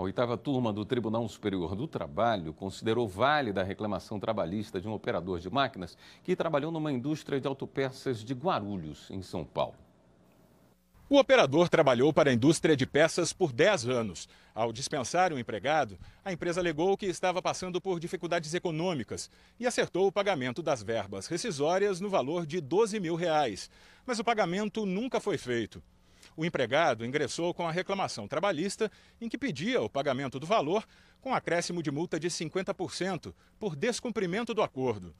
A oitava turma do Tribunal Superior do Trabalho considerou válida a reclamação trabalhista de um operador de máquinas que trabalhou numa indústria de autopeças de Guarulhos, em São Paulo. O operador trabalhou para a indústria de peças por 10 anos. Ao dispensar o um empregado, a empresa alegou que estava passando por dificuldades econômicas e acertou o pagamento das verbas rescisórias no valor de 12 mil reais. Mas o pagamento nunca foi feito. O empregado ingressou com a reclamação trabalhista em que pedia o pagamento do valor com acréscimo de multa de 50% por descumprimento do acordo.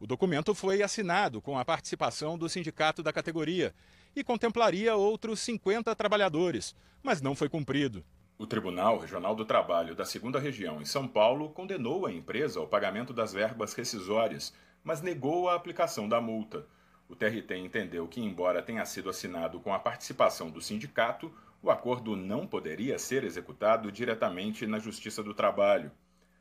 O documento foi assinado com a participação do sindicato da categoria e contemplaria outros 50 trabalhadores, mas não foi cumprido. O Tribunal Regional do Trabalho da Segunda Região em São Paulo condenou a empresa ao pagamento das verbas rescisórias, mas negou a aplicação da multa. O TRT entendeu que, embora tenha sido assinado com a participação do sindicato, o acordo não poderia ser executado diretamente na Justiça do Trabalho.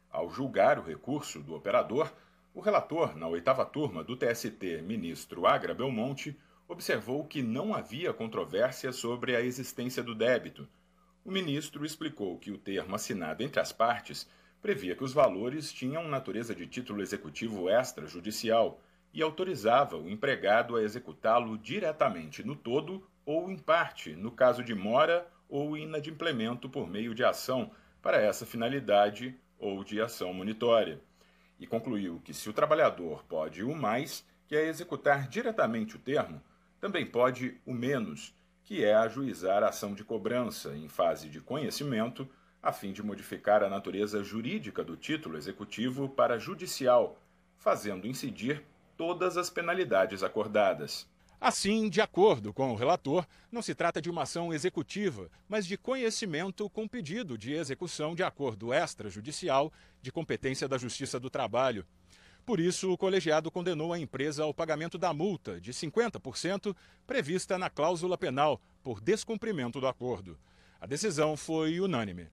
Ao julgar o recurso do operador, o relator, na oitava turma do TST, ministro Agra Belmonte, observou que não havia controvérsia sobre a existência do débito. O ministro explicou que o termo assinado entre as partes previa que os valores tinham natureza de título executivo extrajudicial e autorizava o empregado a executá-lo diretamente no todo ou em parte, no caso de mora ou inadimplemento por meio de ação para essa finalidade ou de ação monitória. E concluiu que se o trabalhador pode o mais, que é executar diretamente o termo, também pode o menos, que é ajuizar a ação de cobrança em fase de conhecimento, a fim de modificar a natureza jurídica do título executivo para judicial, fazendo incidir todas as penalidades acordadas. Assim, de acordo com o relator, não se trata de uma ação executiva, mas de conhecimento com pedido de execução de acordo extrajudicial de competência da Justiça do Trabalho. Por isso, o colegiado condenou a empresa ao pagamento da multa de 50% prevista na cláusula penal por descumprimento do acordo. A decisão foi unânime.